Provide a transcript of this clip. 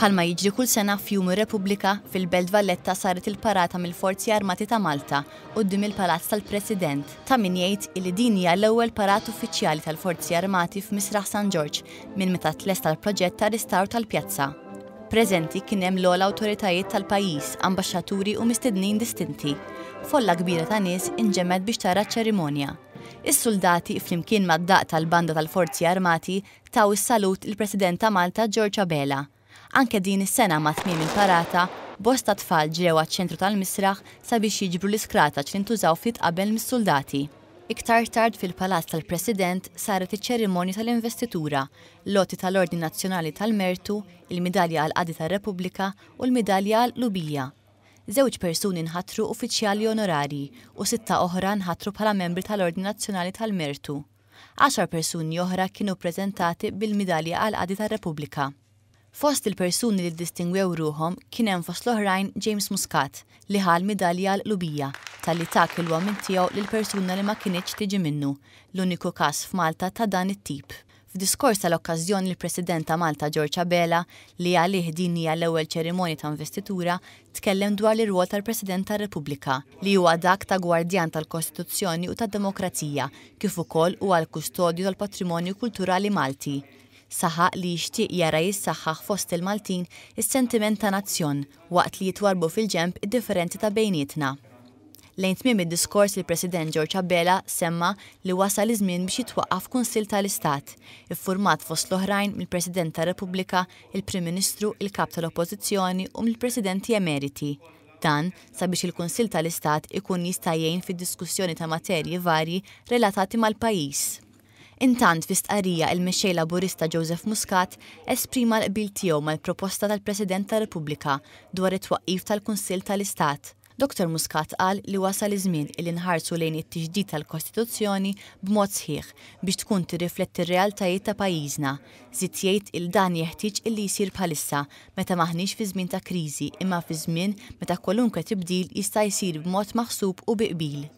Palma jiġri kull sena f'Jumi Repubblika fil-Belt Valletta saret il-parata mill-Forzi Armati ta' Malta qudiem il-Palazz tal-President ta' min jgħid li din hija l-ewwel parat uffiċjali tal-Forzi Armati f'Misraħ San George minn meta tlesta l-proġett ta' ristaw tal-pjazza. Preżenti kien hemm l-ogħla awtoritajiet tal-pajjiż, ambaxxaturi u mistednin distinti. Folla kbira ta' nies inġemet biex tara ċ-ċerimonja. Is-soldati flimkien mad-daq tal-banda tal-Forzi Armati taw is-salut il-President ta' Malta Giorgia Bela Anke din is-sena ma' tmiem il-parata, bosta tfal ġew ċentru tal-Misraħ sabiex jiġbru l-iskrataċ li fit qabel mis-soldati. Iktar tard fil-Palazz tal-President saret iċ-ċerimonja tal-investitura, l loti tal-Ordni Nazzjonali tal-Mertu, il-Midalja għal qadi tal-Repubblika u l-Midalja għal Lubija. Żewġ persuni nħatru uffiċjali onorari u sitta oħra nħatru bħala membri tal ordin Nazzjonali tal-Mertu. 10 persuni oħra kienu prezentati bil-Midalja għal qadi tal-Repubblika. Fost il-persuni li distingwew ruhom kien hemm fost l-oħrajn James Muscat li ħal midalja l-lubija tal-li tak il-wamin tiegħu lill-persuna li ma kienieċ tiġi minnu, l-uniku kas f'Malta ta' dan it-tip. F'diskors tal okkażjoni l-President ta' Malta Giorgia Bela li għalih din hija l-ewwel ċerimonja ta' investitura tkellem dwar l ruol tal-President tar-Repubblika li huwa dak ta' gwardjan tal-Kostituzzjoni u tad-Demokrazija kif ukoll huwa l-kustodju tal-patrimonju kulturali Malti saħaq li jixtieq jara jissaħħaħ fost il-Maltin is-sentiment ta' nazzjon waqt li jitwarbu fil-ġemp id-differenti ta' bejnietna. Lejn tmiem id-diskors il President George Abela semma li wasal iż-żmien biex jitwaqqaf Kunsil tal-Istat, iffurmat fost l-oħrajn mill-President ta' Repubblika, il-Prim Ministru, il-Kap tal-Oppożizzjoni u mill-Presidenti Emeriti. Dan sabiex il-Kunsil tal-Istat ikun jista' jgħin fid-diskussjoni ta' materji varji relatati mal-pajjiż. Intant fi stqarrija il-mexxej laburista Joseph Muscat esprima l-qbil tiegħu mal-proposta tal-President tal-Repubblika dwar it-twaqqif tal-Kunsill tal-Istat. Dr. Muscat qal li wasal iż-żmien li nħarsu lejn it-tiġdid tal-Kostituzzjoni b'mod sħiħ biex tkun tirrifletti r-realtajiet ta' pajjiżna. Żid jgħid il dan jeħtieġ illi jsir bħalissa meta maħniex fi żmien ta' kriżi imma fi żmien meta kwalunkwe tibdil jista' jsir b'mod maħsub u biqbil.